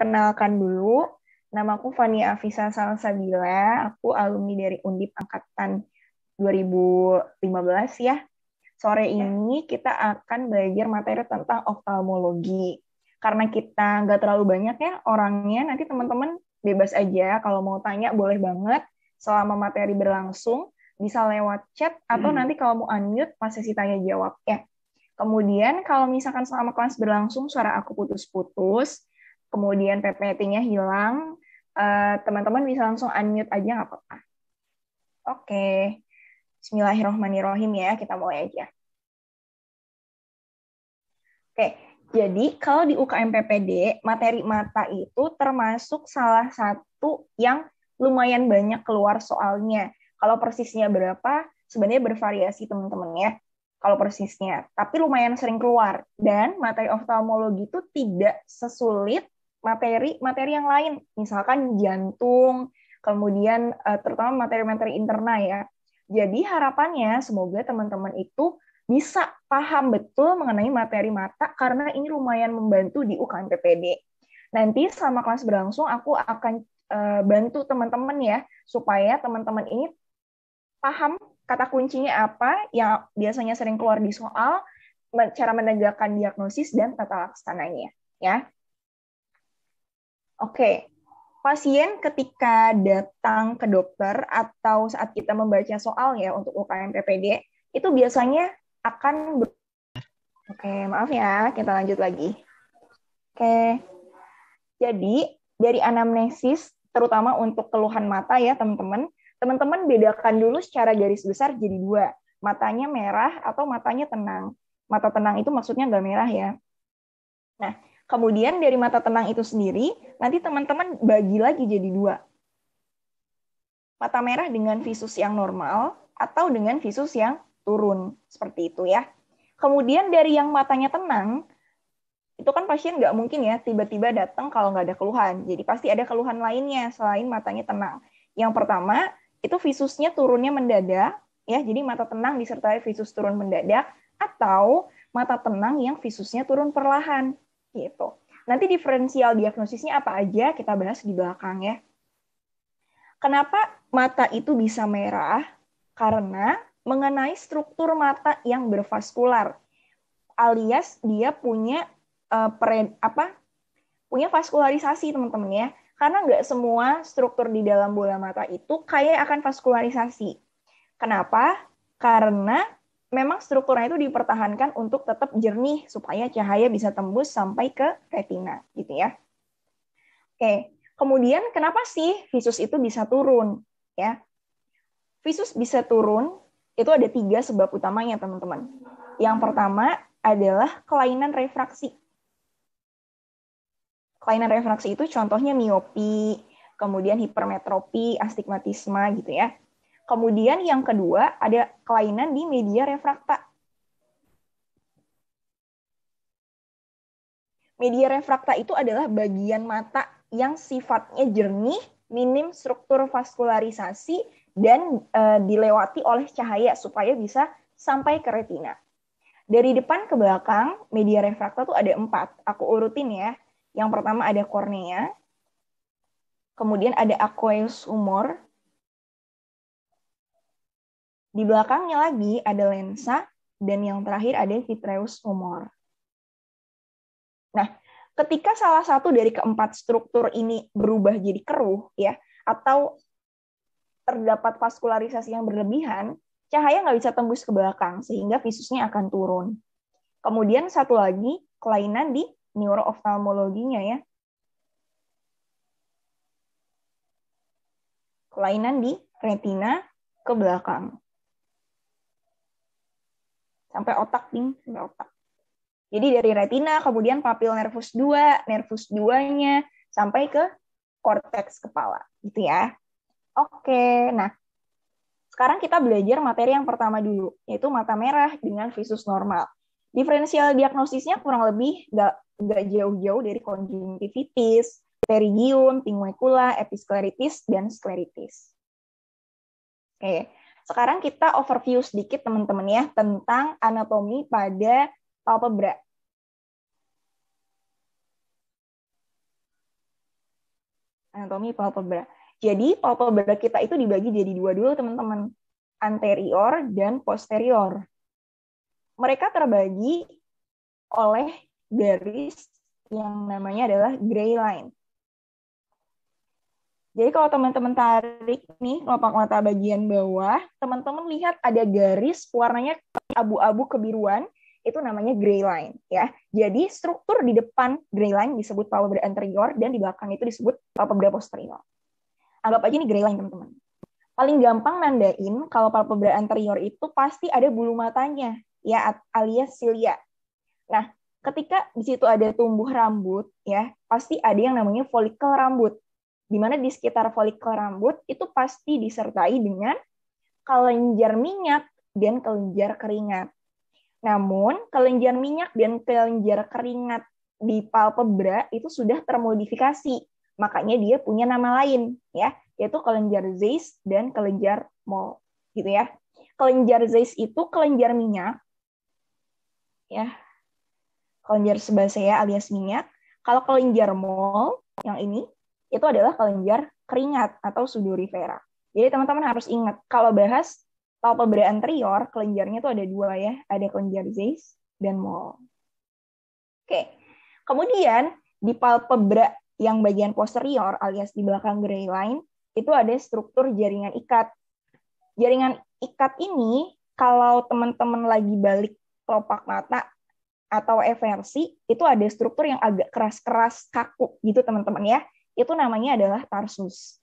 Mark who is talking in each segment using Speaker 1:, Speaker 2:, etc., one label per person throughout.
Speaker 1: Kenalkan dulu, nama aku Fani Afisa Salsabila, aku alumni dari Undip Angkatan 2015 ya. Sore ya. ini kita akan belajar materi tentang oftalmologi. Karena kita nggak terlalu banyak ya orangnya, nanti teman-teman bebas aja kalau mau tanya boleh banget selama materi berlangsung bisa lewat chat atau hmm. nanti kalau mau unmute pas sesi tanya jawab ya. Kemudian kalau misalkan selama kelas berlangsung suara aku putus-putus, kemudian PPT-nya hilang, eh, teman-teman uh, bisa langsung unmute aja nggak apa-apa. Oke, okay. Bismillahirrohmanirrohim ya, kita mulai aja. Oke, okay. jadi kalau di UKM PPD, materi mata itu termasuk salah satu yang lumayan banyak keluar soalnya. Kalau persisnya berapa, sebenarnya bervariasi teman-teman ya kalau persisnya. Tapi lumayan sering keluar. Dan materi oftalmologi itu tidak sesulit materi materi yang lain misalkan jantung kemudian eh, terutama materi-materi interna ya jadi harapannya semoga teman-teman itu bisa paham betul mengenai materi mata karena ini lumayan membantu di UKM PPD. Nanti selama kelas berlangsung aku akan eh, bantu teman-teman ya supaya teman-teman ini paham kata kuncinya apa yang biasanya sering keluar di soal, cara menegakkan diagnosis dan tata laksananya ya. Oke, pasien ketika datang ke dokter atau saat kita membaca soal ya untuk UKM PPD itu biasanya akan ber... Oke, maaf ya, kita lanjut lagi. Oke. Jadi, dari anamnesis terutama untuk keluhan mata ya, teman-teman. Teman-teman bedakan dulu secara garis besar jadi dua. Matanya merah atau matanya tenang. Mata tenang itu maksudnya nggak merah ya. Nah, Kemudian dari mata tenang itu sendiri, nanti teman-teman bagi lagi jadi dua. Mata merah dengan visus yang normal atau dengan visus yang turun. Seperti itu ya. Kemudian dari yang matanya tenang, itu kan pasien nggak mungkin ya tiba-tiba datang kalau nggak ada keluhan. Jadi pasti ada keluhan lainnya selain matanya tenang. Yang pertama, itu visusnya turunnya mendadak, ya jadi mata tenang disertai visus turun mendadak, atau mata tenang yang visusnya turun perlahan gitu. Nanti diferensial diagnosisnya apa aja kita bahas di belakang ya. Kenapa mata itu bisa merah? Karena mengenai struktur mata yang bervaskular. Alias dia punya uh, pre, apa? Punya vaskularisasi, teman-teman ya. Karena nggak semua struktur di dalam bola mata itu kaya akan vaskularisasi. Kenapa? Karena memang strukturnya itu dipertahankan untuk tetap jernih supaya cahaya bisa tembus sampai ke retina gitu ya. Oke, kemudian kenapa sih visus itu bisa turun ya? Visus bisa turun itu ada tiga sebab utamanya teman-teman. Yang pertama adalah kelainan refraksi. Kelainan refraksi itu contohnya miopi, kemudian hipermetropi, astigmatisme gitu ya. Kemudian yang kedua ada kelainan di media refrakta. Media refrakta itu adalah bagian mata yang sifatnya jernih, minim struktur vaskularisasi, dan e, dilewati oleh cahaya supaya bisa sampai ke retina. Dari depan ke belakang, media refrakta tuh ada empat. Aku urutin ya. Yang pertama ada kornea, kemudian ada aqueous humor, di belakangnya lagi ada lensa, dan yang terakhir ada vitreous humor. Nah, ketika salah satu dari keempat struktur ini berubah jadi keruh, ya, atau terdapat vaskularisasi yang berlebihan, cahaya nggak bisa tembus ke belakang, sehingga visusnya akan turun. Kemudian satu lagi, kelainan di neurooftalmologinya ya, kelainan di retina ke belakang sampai otak nih sampai otak jadi dari retina kemudian papil nervus 2 nervus 2-nya sampai ke korteks kepala gitu ya oke nah sekarang kita belajar materi yang pertama dulu yaitu mata merah dengan visus normal diferensial diagnosisnya kurang lebih nggak nggak jauh-jauh dari konjungtivitis perigium, pinguecula, episkleritis, dan skleritis. Oke, sekarang kita overview sedikit teman-teman ya tentang anatomi pada palpebra. Anatomi palpebra. Jadi palpebra kita itu dibagi jadi dua dulu teman-teman, anterior dan posterior. Mereka terbagi oleh garis yang namanya adalah gray line. Jadi kalau teman-teman tarik nih kelopak mata bagian bawah, teman-teman lihat ada garis warnanya abu-abu kebiruan, itu namanya gray line ya. Jadi struktur di depan gray line disebut palpebra anterior dan di belakang itu disebut palpebra posterior. Anggap aja ini gray line teman-teman. Paling gampang nandain kalau palpebra anterior itu pasti ada bulu matanya ya alias silia. Nah, ketika di situ ada tumbuh rambut ya, pasti ada yang namanya folikel rambut di mana di sekitar folikel rambut itu pasti disertai dengan kelenjar minyak dan kelenjar keringat. Namun, kelenjar minyak dan kelenjar keringat di palpebra itu sudah termodifikasi. Makanya dia punya nama lain, ya, yaitu kelenjar Zeiss dan kelenjar Moll, gitu ya. Kelenjar Zeiss itu kelenjar minyak, ya, kelenjar sebasea alias minyak. Kalau kelenjar Moll, yang ini, itu adalah kelenjar keringat atau sudorifera. Jadi teman-teman harus ingat, kalau bahas tau anterior, kelenjarnya itu ada dua ya, ada kelenjar Zeiss dan Moll. Oke, kemudian di palpebra yang bagian posterior alias di belakang gray line, itu ada struktur jaringan ikat. Jaringan ikat ini kalau teman-teman lagi balik kelopak mata atau eversi, itu ada struktur yang agak keras-keras kaku gitu teman-teman ya itu namanya adalah tarsus.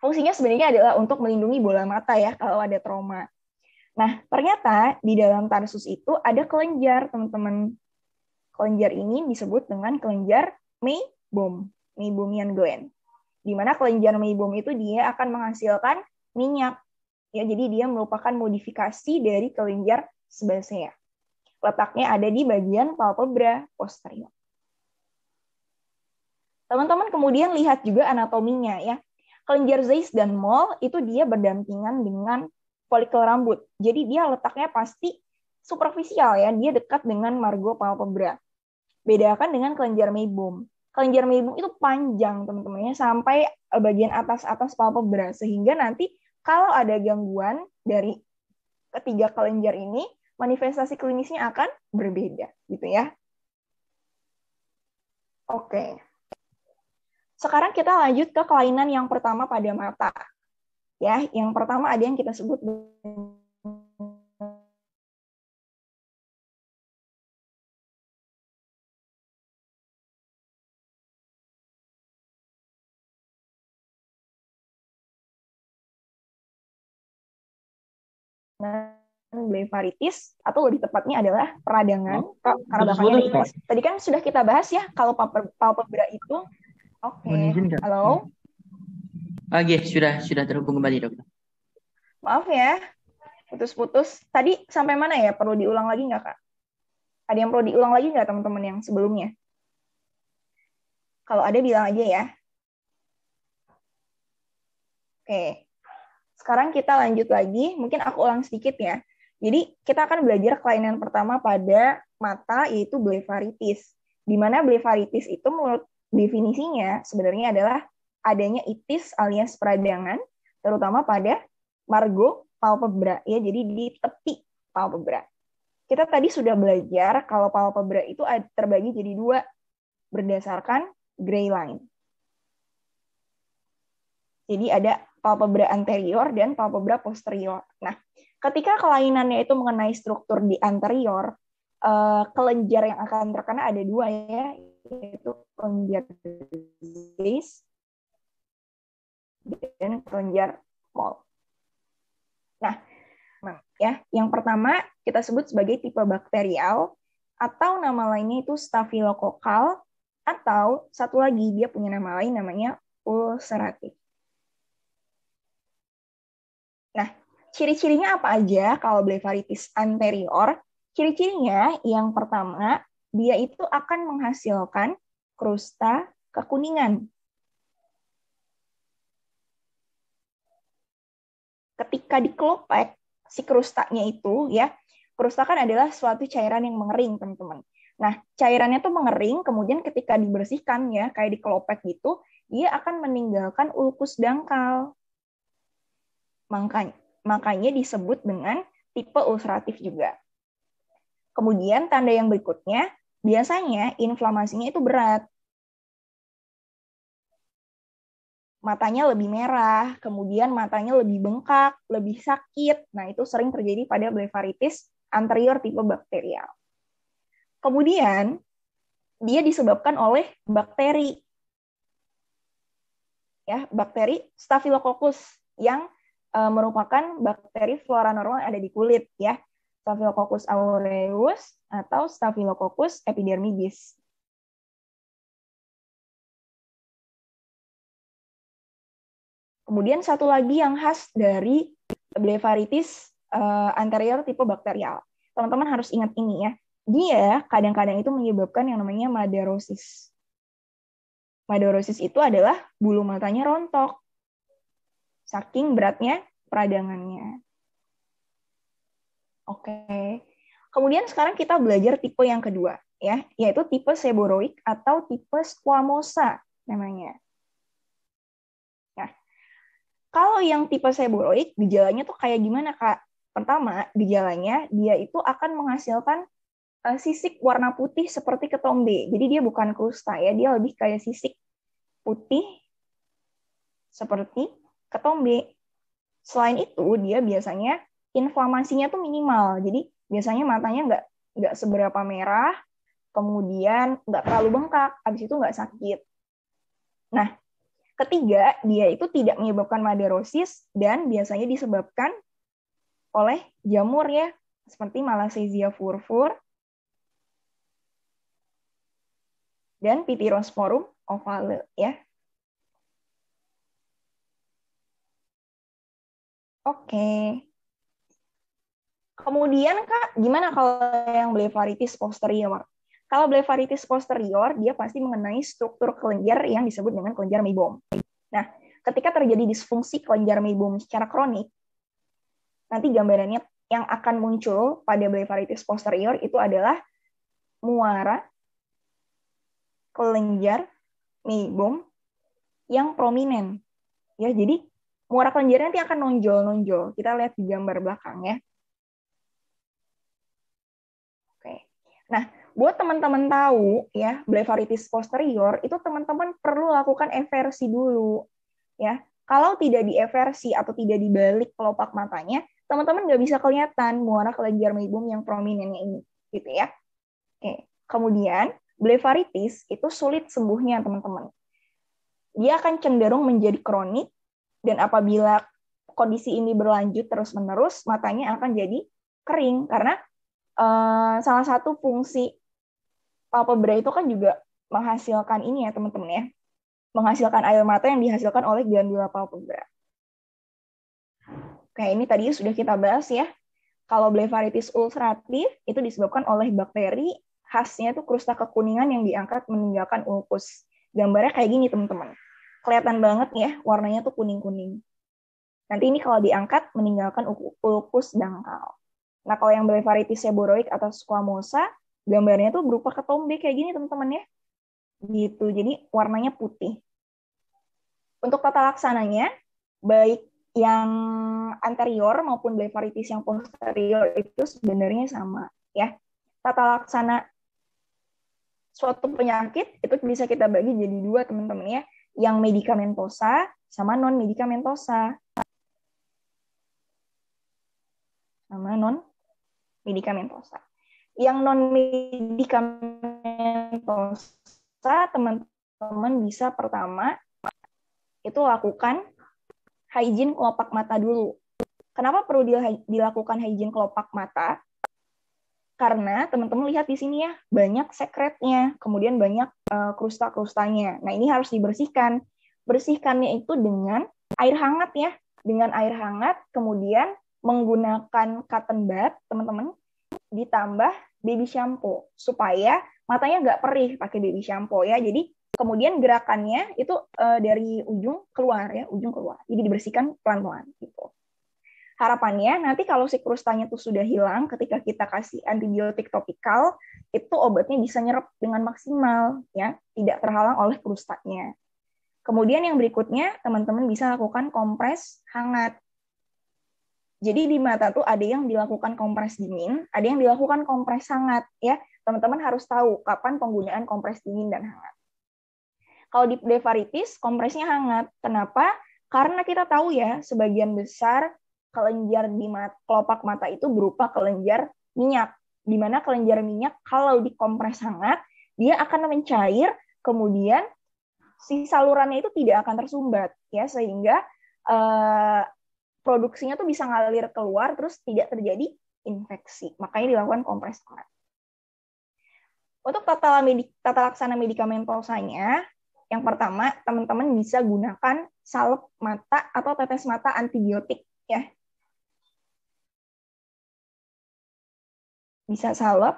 Speaker 1: Fungsinya sebenarnya adalah untuk melindungi bola mata ya kalau ada trauma. Nah, ternyata di dalam tarsus itu ada kelenjar, teman-teman. Kelenjar ini disebut dengan kelenjar Meibom, Meibomian gland. Di mana kelenjar Meibom itu dia akan menghasilkan minyak. Ya, jadi dia merupakan modifikasi dari kelenjar sebasea. Letaknya ada di bagian palpebra posterior. Teman-teman kemudian lihat juga anatominya ya. Kelenjar Zeiss dan Moll itu dia berdampingan dengan folikel rambut. Jadi dia letaknya pasti superficial ya, dia dekat dengan margo palpebra. Bedakan dengan kelenjar meibum. Kelenjar meibum itu panjang teman-temannya sampai eh, bagian atas-atas palpebra sehingga nanti kalau ada gangguan dari ketiga kelenjar ini, manifestasi klinisnya akan berbeda gitu ya. Oke. Sekarang kita lanjut ke kelainan yang pertama pada mata. Ya, yang pertama ada yang kita sebut blefaritis atau lebih tepatnya adalah peradangan oh, karena tadi kan sudah kita bahas ya kalau palpebra itu Oke. Okay. Halo. Oke, ya. okay, oh, iya, sudah sudah terhubung kembali, dokter. Maaf ya, putus-putus. Tadi sampai mana ya? Perlu diulang lagi nggak, Kak? Ada yang perlu diulang lagi nggak, teman-teman yang sebelumnya? Kalau ada, bilang aja ya. Oke. Sekarang kita lanjut lagi. Mungkin aku ulang sedikit ya. Jadi, kita akan belajar kelainan pertama pada mata, yaitu blefaritis. Di mana blefaritis itu menurut Definisinya sebenarnya adalah adanya itis alias peradangan, terutama pada margo palpebra, ya jadi di tepi palpebra. Kita tadi sudah belajar kalau palpebra itu terbagi jadi dua berdasarkan gray line. Jadi ada palpebra anterior dan palpebra posterior. Nah, ketika kelainannya itu mengenai struktur di anterior, eh, kelenjar yang akan terkena ada dua ya, yaitu kelenjar zis dan kelenjar mol. Nah, nah, ya, yang pertama kita sebut sebagai tipe bakterial atau nama lainnya itu stafilokokal atau satu lagi dia punya nama lain namanya ulceratif. Nah, ciri-cirinya apa aja kalau blepharitis anterior? Ciri-cirinya yang pertama dia itu akan menghasilkan krusta kekuningan. Ketika dikelopek, si krustanya itu ya, krusta kan adalah suatu cairan yang mengering, teman-teman. Nah, cairannya tuh mengering, kemudian ketika dibersihkan ya, kayak dikelopek gitu, dia akan meninggalkan ulkus dangkal. Makanya, makanya disebut dengan tipe ulceratif juga. Kemudian tanda yang berikutnya, biasanya inflamasinya itu berat. Matanya lebih merah, kemudian matanya lebih bengkak, lebih sakit. Nah, itu sering terjadi pada blefaritis anterior tipe bakterial. Kemudian, dia disebabkan oleh bakteri. Ya, bakteri Staphylococcus yang eh, merupakan bakteri flora normal yang ada di kulit ya. Staphylococcus aureus atau Staphylococcus epidermidis. Kemudian satu lagi yang khas dari uh, anterior tipe bakterial. Teman-teman harus ingat ini ya. Dia kadang-kadang itu menyebabkan yang namanya madarosis. Madarosis itu adalah bulu matanya rontok. Saking beratnya peradangannya. Oke. Okay. Kemudian sekarang kita belajar tipe yang kedua ya, yaitu tipe seboroik atau tipe squamosa namanya. Nah, kalau yang tipe seboroik gejalanya tuh kayak gimana Kak? Pertama, gejalanya dia itu akan menghasilkan e, sisik warna putih seperti ketombe. Jadi dia bukan krusta ya, dia lebih kayak sisik putih seperti ketombe. Selain itu, dia biasanya inflamasinya tuh minimal. Jadi biasanya matanya nggak nggak seberapa merah, kemudian nggak terlalu bengkak, habis itu nggak sakit. Nah, ketiga, dia itu tidak menyebabkan maderosis dan biasanya disebabkan oleh jamur ya, seperti Malassezia furfur dan Pityrosporum ovale ya. Oke. Okay. Kemudian Kak, gimana kalau yang blefaritis posterior? Kalau blefaritis posterior, dia pasti mengenai struktur kelenjar yang disebut dengan kelenjar meibom. Nah, ketika terjadi disfungsi kelenjar meibom secara kronik, nanti gambarannya yang akan muncul pada blefaritis posterior itu adalah muara kelenjar meibom yang prominent. Ya, jadi muara kelenjar nanti akan nonjol-nonjol. Kita lihat di gambar belakang ya. Nah, buat teman-teman tahu ya blepharitis posterior itu teman-teman perlu lakukan eversi dulu ya. Kalau tidak di dieversi atau tidak dibalik kelopak matanya, teman-teman nggak bisa kelihatan muara kelenjar meibum yang prominennya ini, gitu ya. Oke. Kemudian blepharitis itu sulit sembuhnya teman-teman. Dia akan cenderung menjadi kronik dan apabila kondisi ini berlanjut terus-menerus, matanya akan jadi kering karena Eh, salah satu fungsi palpebra itu kan juga menghasilkan ini ya teman-teman ya, menghasilkan air mata yang dihasilkan oleh glandula palpebra. Oke, ini tadi sudah kita bahas ya. Kalau blefaritis ulceratif itu disebabkan oleh bakteri khasnya itu krusta kekuningan yang diangkat meninggalkan ulkus. Gambarnya kayak gini teman-teman. Kelihatan banget ya, warnanya tuh kuning-kuning. Nanti ini kalau diangkat meninggalkan ulkus dangkal. Nah, kalau yang blefaritis seborrhoic atau squamosa, gambarnya tuh berupa ketombe kayak gini, teman-teman ya. Gitu, jadi warnanya putih. Untuk tata laksananya, baik yang anterior maupun blefaritis yang posterior itu sebenarnya sama ya. Tata laksana suatu penyakit itu bisa kita bagi jadi dua teman-teman ya, yang medikamentosa sama non medikamentosa. Sama non medikamentosa. Yang non medikamentosa teman-teman bisa pertama itu lakukan hygiene kelopak mata dulu. Kenapa perlu dilakukan hygiene kelopak mata? Karena teman-teman lihat di sini ya, banyak sekretnya, kemudian banyak uh, krusta-krustanya. Nah, ini harus dibersihkan. Bersihkannya itu dengan air hangat ya, dengan air hangat, kemudian menggunakan cotton bud, teman-teman, ditambah baby shampoo supaya matanya nggak perih pakai baby shampoo ya. Jadi kemudian gerakannya itu uh, dari ujung keluar ya, ujung keluar. Jadi dibersihkan pelan-pelan gitu. Harapannya nanti kalau si krustanya tuh sudah hilang ketika kita kasih antibiotik topikal, itu obatnya bisa nyerap dengan maksimal ya, tidak terhalang oleh krustanya. Kemudian yang berikutnya, teman-teman bisa lakukan kompres hangat jadi di mata tuh ada yang dilakukan kompres dingin, ada yang dilakukan kompres hangat ya. Teman-teman harus tahu kapan penggunaan kompres dingin dan hangat. Kalau di Devaritis kompresnya hangat. Kenapa? Karena kita tahu ya sebagian besar kelenjar di mat, kelopak mata itu berupa kelenjar minyak. Di mana kelenjar minyak kalau dikompres hangat, dia akan mencair, kemudian si salurannya itu tidak akan tersumbat ya sehingga eh, produksinya tuh bisa ngalir keluar terus tidak terjadi infeksi. Makanya dilakukan kompresor. Untuk tata, medik, tata laksana medikamentosanya, yang pertama teman-teman bisa gunakan salep mata atau tetes mata antibiotik ya. Bisa salep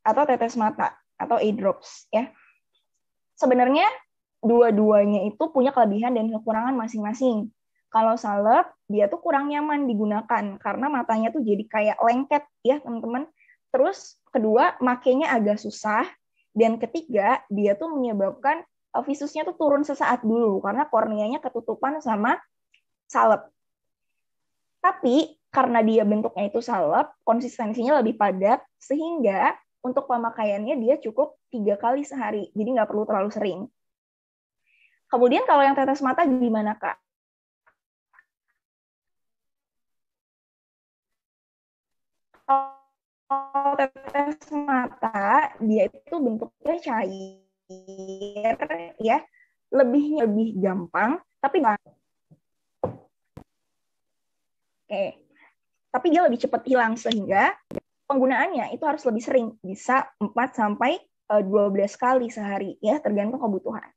Speaker 1: atau tetes mata atau e-drops ya. Sebenarnya dua-duanya itu punya kelebihan dan kekurangan masing-masing. Kalau salep, dia tuh kurang nyaman digunakan karena matanya tuh jadi kayak lengket ya teman-teman. Terus kedua, makainya agak susah. Dan ketiga, dia tuh menyebabkan eh, visusnya tuh turun sesaat dulu karena korneanya ketutupan sama salep. Tapi karena dia bentuknya itu salep, konsistensinya lebih padat, sehingga untuk pemakaiannya dia cukup tiga kali sehari, jadi nggak perlu terlalu sering. Kemudian kalau yang tetes mata gimana kak? kalau tetes mata dia itu bentuknya cair ya lebih lebih gampang tapi nggak oke tapi dia lebih cepat hilang sehingga penggunaannya itu harus lebih sering bisa 4 sampai 12 eh, kali sehari ya tergantung kebutuhan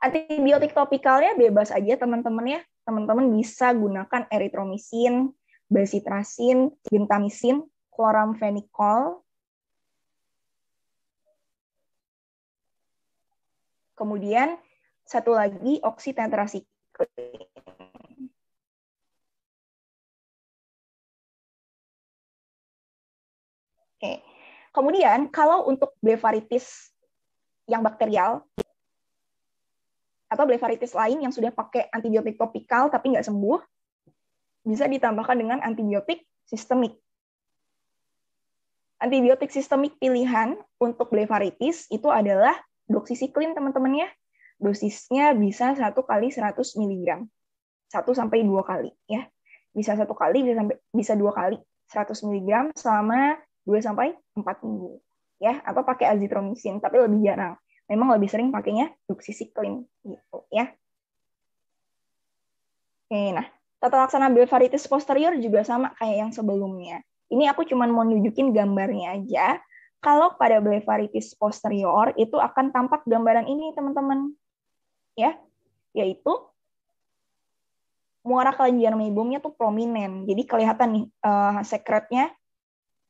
Speaker 1: antibiotik topikalnya bebas aja teman-teman ya teman-teman bisa gunakan eritromisin basitrasin, gentamisin, quorum fenikol, kemudian satu lagi oksitentrasiklin. Oke. Kemudian kalau untuk blefaritis yang bakterial atau blefaritis lain yang sudah pakai antibiotik topikal tapi nggak sembuh, bisa ditambahkan dengan antibiotik sistemik. Antibiotik sistemik pilihan untuk blefaritis itu adalah doxycycline teman-teman ya. Dosisnya bisa 1 kali 100 mg. 1 sampai 2 kali ya. Bisa 1 kali bisa sampai bisa 2 kali 100 mg selama 2 sampai 4 minggu ya apa pakai azitromisin tapi lebih jarang. Memang lebih sering pakainya doxycycline gitu ya. Oke, nah, tata laksana blefaritis posterior juga sama kayak yang sebelumnya. Ini aku cuman mau nunjukin gambarnya aja. Kalau pada blepharitis posterior itu akan tampak gambaran ini, teman-teman. Ya, yaitu muara kelenjar meibumnya tuh prominent. Jadi kelihatan nih uh, eh, sekretnya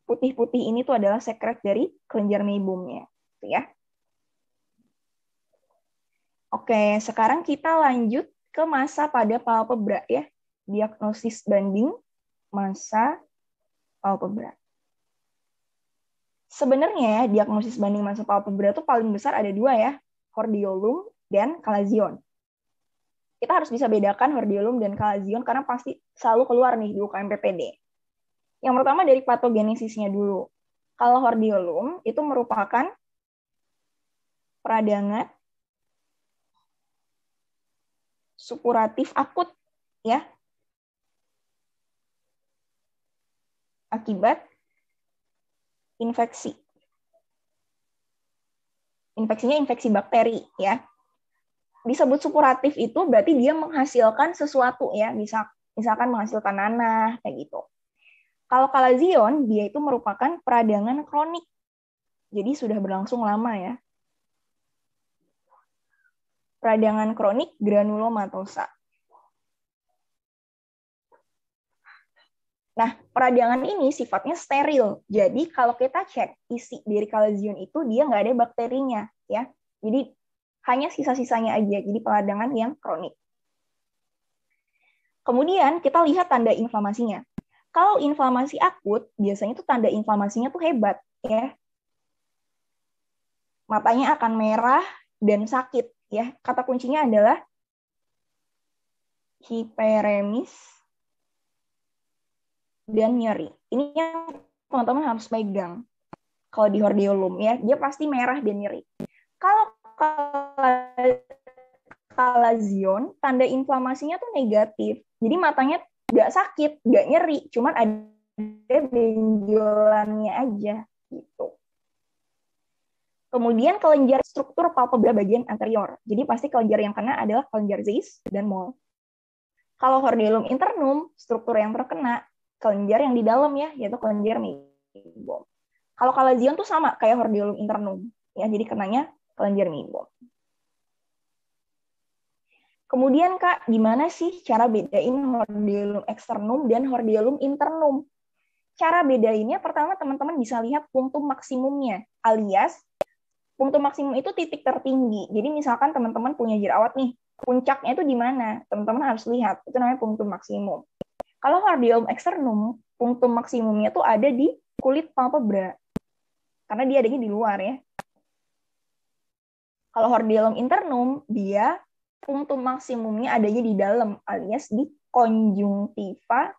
Speaker 1: putih-putih ini tuh adalah sekret dari kelenjar meibumnya, gitu ya. Oke, sekarang kita lanjut ke masa pada palpebra ya. Diagnosis banding masa palpa berat. Sebenarnya diagnosis banding masuk palpa berat itu paling besar ada dua ya, hordiolum dan kalazion. Kita harus bisa bedakan hordiolum dan kalazion karena pasti selalu keluar nih di UKM PPD. Yang pertama dari patogenesisnya dulu. Kalau hordiolum itu merupakan peradangan supuratif akut ya akibat infeksi. Infeksinya infeksi bakteri ya. Disebut supuratif itu berarti dia menghasilkan sesuatu ya, Bisa, misalkan menghasilkan nanah kayak gitu. Kalau kalazion dia itu merupakan peradangan kronik. Jadi sudah berlangsung lama ya. Peradangan kronik granulomatosa. Nah, peradangan ini sifatnya steril. Jadi kalau kita cek isi dari kalsium itu dia nggak ada bakterinya, ya. Jadi hanya sisa-sisanya aja. Jadi peradangan yang kronik. Kemudian kita lihat tanda inflamasinya. Kalau inflamasi akut, biasanya itu tanda inflamasinya tuh hebat, ya. Matanya akan merah dan sakit, ya. Kata kuncinya adalah hiperemis dan nyeri. Ini yang teman-teman harus pegang Kalau di hordeolum ya, dia pasti merah dan nyeri. Kalau kalazion, tanda inflamasinya tuh negatif. Jadi matanya nggak sakit, nggak nyeri, cuman ada benjolannya aja gitu. Kemudian kelenjar struktur palpebra bagian anterior. Jadi pasti kelenjar yang kena adalah kelenjar zeis dan mol. Kalau hordeolum internum, struktur yang terkena kelenjar yang di dalam ya, yaitu kelenjar meibom. Kalau kalazion tuh sama kayak hordeolum internum, ya jadi kenanya kelenjar meibom. Kemudian Kak, gimana sih cara bedain hordeolum eksternum dan hordeolum internum? Cara bedainnya pertama teman-teman bisa lihat punktum maksimumnya, alias punktum maksimum itu titik tertinggi. Jadi misalkan teman-teman punya jerawat nih, puncaknya itu di mana? Teman-teman harus lihat, itu namanya punktum maksimum. Kalau kardium eksternum, punktum maksimumnya tuh ada di kulit palpebra. Karena dia adanya di luar ya. Kalau hordeolum internum, dia punktum maksimumnya adanya di dalam alias di konjungtiva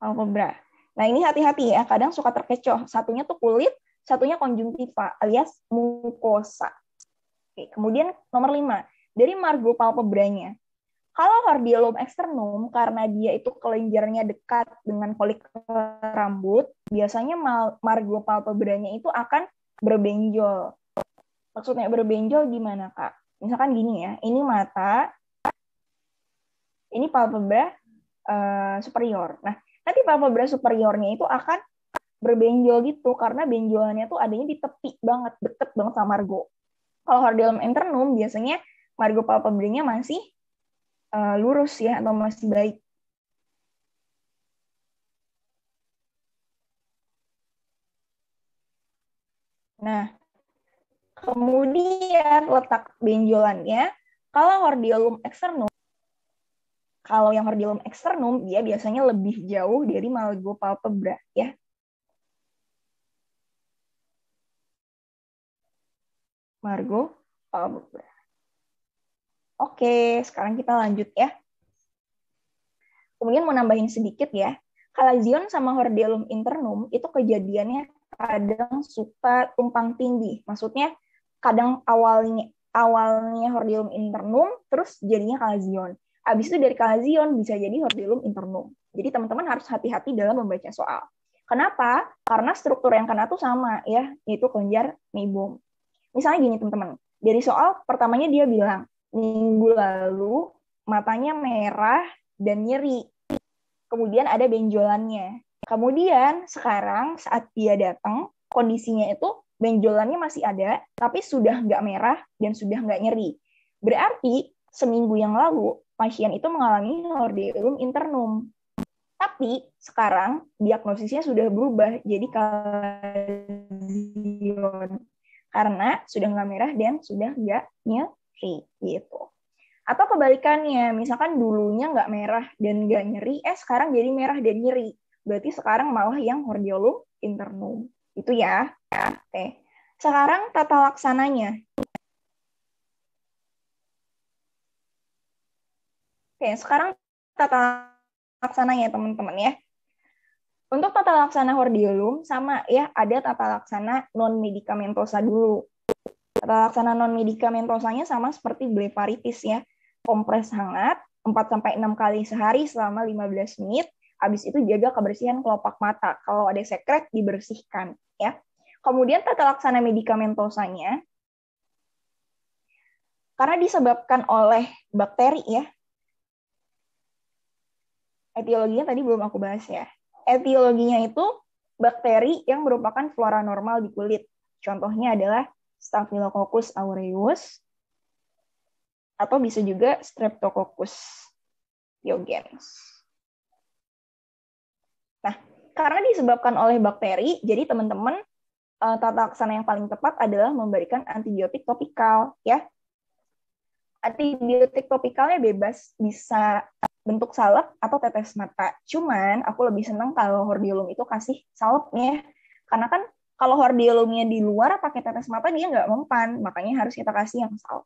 Speaker 1: palpebra. Nah, ini hati-hati ya, kadang suka terkecoh. Satunya tuh kulit, satunya konjungtiva alias mukosa. Oke, kemudian nomor lima dari margo palpebranya. Kalau hordiolum externum, karena dia itu kelenjarnya dekat dengan folikel rambut, biasanya margo palpebranya itu akan berbenjol. Maksudnya berbenjol gimana, Kak? Misalkan gini ya, ini mata, ini palpebra uh, superior. Nah, nanti palpebra superiornya itu akan berbenjol gitu, karena benjolannya tuh adanya di tepi banget, deket banget sama margo. Kalau hordiolum internum, biasanya margo palpebranya masih uh, lurus ya atau masih baik. Nah, kemudian letak benjolannya, kalau hordeolum eksternum, kalau yang hordeolum eksternum dia biasanya lebih jauh dari palpebra, ya. Margo palpebra. Oke, sekarang kita lanjut ya. Kemudian mau nambahin sedikit ya. Kalazion sama Hordeolum internum itu kejadiannya kadang suka tumpang tinggi. Maksudnya kadang awalnya awalnya hordelum internum terus jadinya kalazion. Habis itu dari kalazion bisa jadi Hordeolum internum. Jadi teman-teman harus hati-hati dalam membaca soal. Kenapa? Karena struktur yang kena tuh sama ya, yaitu kelenjar meibom. Misalnya gini teman-teman, dari soal pertamanya dia bilang minggu lalu matanya merah dan nyeri. Kemudian ada benjolannya. Kemudian sekarang saat dia datang, kondisinya itu benjolannya masih ada, tapi sudah nggak merah dan sudah nggak nyeri. Berarti seminggu yang lalu pasien itu mengalami hordeum internum. Tapi sekarang diagnosisnya sudah berubah jadi kalazion karena sudah nggak merah dan sudah nggak nyeri nyeri gitu. Atau kebalikannya, misalkan dulunya nggak merah dan nggak nyeri, eh sekarang jadi merah dan nyeri. Berarti sekarang malah yang hordeolum internum. Itu ya. Oke. Sekarang tata laksananya. Oke, sekarang tata laksananya teman-teman ya. Untuk tata laksana hordeolum sama ya ada tata laksana non medikamentosa dulu. Laksana non medikamentosanya sama seperti blepharitis ya. Kompres hangat 4 sampai 6 kali sehari selama 15 menit. Habis itu jaga kebersihan kelopak mata. Kalau ada sekret dibersihkan ya. Kemudian tata laksana medikamentosanya karena disebabkan oleh bakteri ya. Etiologinya tadi belum aku bahas ya. Etiologinya itu bakteri yang merupakan flora normal di kulit. Contohnya adalah Staphylococcus aureus, atau bisa juga Streptococcus pyogenes. Nah, karena disebabkan oleh bakteri, jadi teman-teman eh, tata laksana yang paling tepat adalah memberikan antibiotik topikal, ya. Antibiotik topikalnya bebas, bisa bentuk salep atau tetes mata. Cuman aku lebih senang kalau hordiolum itu kasih salepnya, karena kan kalau hordeolumnya di luar pakai tetes mata dia nggak mempan, makanya harus kita kasih yang sal.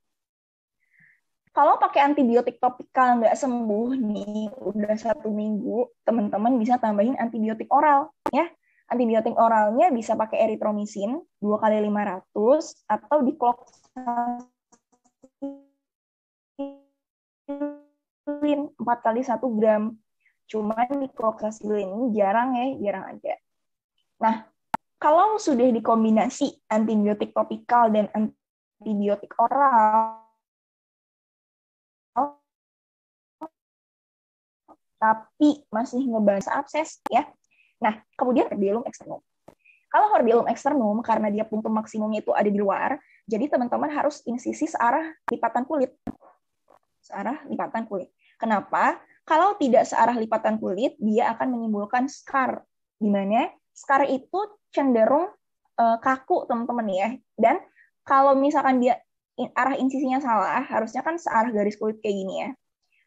Speaker 1: Kalau pakai antibiotik topikal nggak sembuh nih, udah satu minggu, teman-teman bisa tambahin antibiotik oral, ya. Antibiotik oralnya bisa pakai eritromisin 2 kali 500 atau di empat 4 kali 1 gram. Cuman di ini jarang ya, jarang aja. Nah, kalau sudah dikombinasi antibiotik topikal dan antibiotik oral, tapi masih ngebahas abses ya. Nah, kemudian herbilum eksternum. Kalau herbilum eksternum, karena dia punktum maksimumnya itu ada di luar, jadi teman-teman harus insisi searah lipatan kulit. Searah lipatan kulit. Kenapa? Kalau tidak searah lipatan kulit, dia akan menimbulkan scar, di mana sekarang itu cenderung uh, kaku teman-teman ya. Dan kalau misalkan dia in, arah insisinya salah, harusnya kan searah garis kulit kayak gini ya.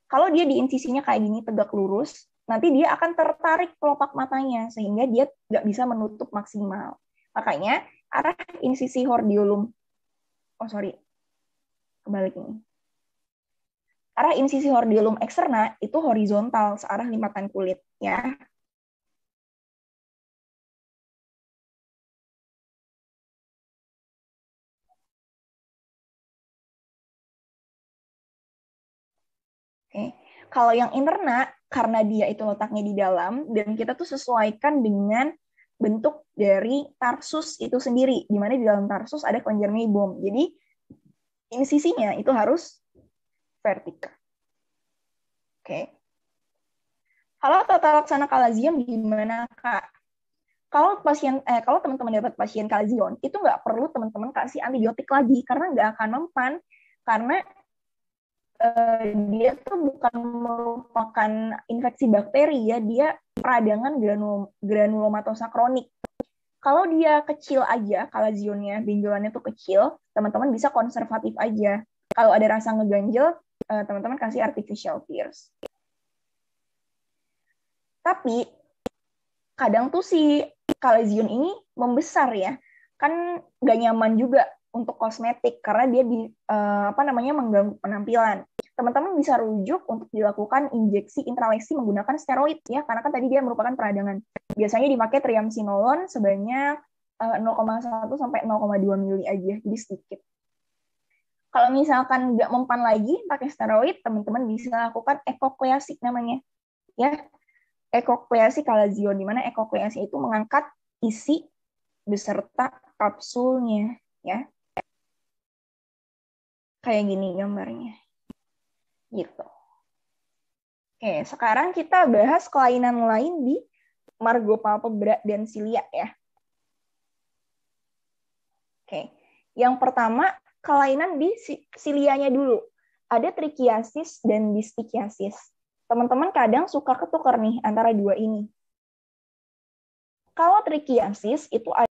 Speaker 1: Kalau dia di insisinya kayak gini tegak lurus, nanti dia akan tertarik kelopak matanya sehingga dia nggak bisa menutup maksimal. Makanya arah insisi hordiolum, oh sorry, kebalik ini. Arah insisi hordiolum eksterna itu horizontal searah lipatan kulit ya. Kalau yang interna, karena dia itu letaknya di dalam, dan kita tuh sesuaikan dengan bentuk dari Tarsus itu sendiri, di mana di dalam Tarsus ada kelenjar bom. Jadi, insisinya itu harus vertikal. Oke. Okay. Kalau tata laksana kalazium gimana, Kak? Kalau pasien eh, kalau teman-teman dapat pasien kalazion, itu nggak perlu teman-teman kasih antibiotik lagi karena nggak akan mempan karena Eh, dia tuh bukan merupakan infeksi bakteri ya, dia peradangan granul granulomatosa kronik. Kalau dia kecil aja, zionnya, benjolannya tuh kecil, teman-teman bisa konservatif aja. Kalau ada rasa ngeganjel, eh, teman-teman kasih artificial tears. Tapi kadang tuh si kalazion ini membesar ya, kan nggak nyaman juga untuk kosmetik karena dia di, uh, eh, apa namanya mengganggu penampilan. Teman-teman bisa rujuk untuk dilakukan injeksi intraleksi menggunakan steroid ya karena kan tadi dia merupakan peradangan. Biasanya dipakai triamcinolon sebanyak uh, eh, 0,1 sampai 0,2 mili aja, jadi sedikit. Kalau misalkan nggak mempan lagi pakai steroid, teman-teman bisa lakukan ekokleasi namanya. Ya, ekokleasi kalazion, di mana ekokleasi itu mengangkat isi beserta kapsulnya. ya kayak gini gambarnya. Gitu. Oke, sekarang kita bahas kelainan lain di margo palpebra dan silia ya. Oke, yang pertama kelainan di silianya dulu. Ada trikiasis dan distikiasis. Teman-teman kadang suka ketukar nih antara dua ini. Kalau trikiasis itu ada